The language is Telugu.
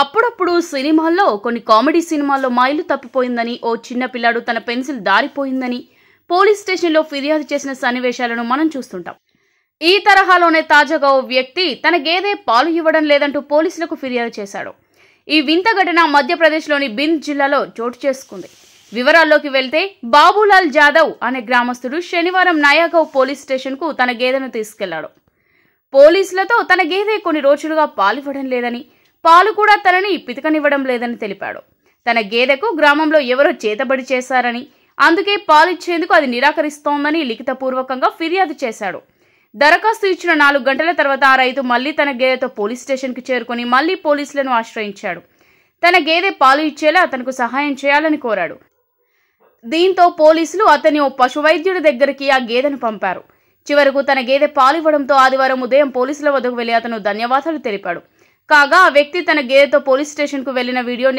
అప్పుడప్పుడు సినిమాల్లో కొన్ని కామెడీ సినిమాల్లో మైలు తప్పిపోయిందని ఓ చిన్న పిల్లాడు తన పెన్సిల్ దారిపోయిందని పోలీస్ స్టేషన్లో ఫిర్యాదు చేసిన సన్నివేశాలను మనం చూస్తుంటాం ఈ తరహాలోనే తాజాగా ఓ వ్యక్తి తన గేదె పాలు ఇవ్వడం లేదంటూ పోలీసులకు ఫిర్యాదు చేశాడు ఈ వింత ఘటన మధ్యప్రదేశ్లోని బింద్ జిల్లాలో చోటు చేసుకుంది వివరాల్లోకి వెళ్తే బాబులాల్ జాదవ్ అనే గ్రామస్తుడు శనివారం నయాగవ్ పోలీస్ స్టేషన్కు తన గేదెను తీసుకెళ్లాడు పోలీసులతో తన గేదె కొన్ని రోజులుగా పాలివ్వడం లేదని పాలు కూడా తనని పితకనివ్వడం లేదని తెలిపాడు తన గేదెకు గ్రామంలో ఎవరో చేతబడి చేశారని అందుకే పాలిచ్చేందుకు అది నిరాకరిస్తోందని లిఖితపూర్వకంగా ఫిర్యాదు చేశాడు దరఖాస్తు ఇచ్చిన నాలుగు గంటల తర్వాత ఆ రైతు మళ్లీ తన గేదెతో పోలీస్ స్టేషన్కి చేరుకుని మళ్లీ పోలీసులను ఆశ్రయించాడు తన గేదె పాలు ఇచ్చేలా అతనికి సహాయం చేయాలని కోరాడు దీంతో పోలీసులు అతని ఓ పశువైద్యుడి దగ్గరికి ఆ గేదెను పంపారు చివరకు తన గేదె పాలు ఇవ్వడంతో ఆదివారం ఉదయం పోలీసుల వద్దకు వెళ్లి అతను ధన్యవాదాలు తెలిపాడు కాగా ఆ వ్యక్తి తన గేదెతో పోలీస్ స్టేషన్కు వెళ్లిన వీడియో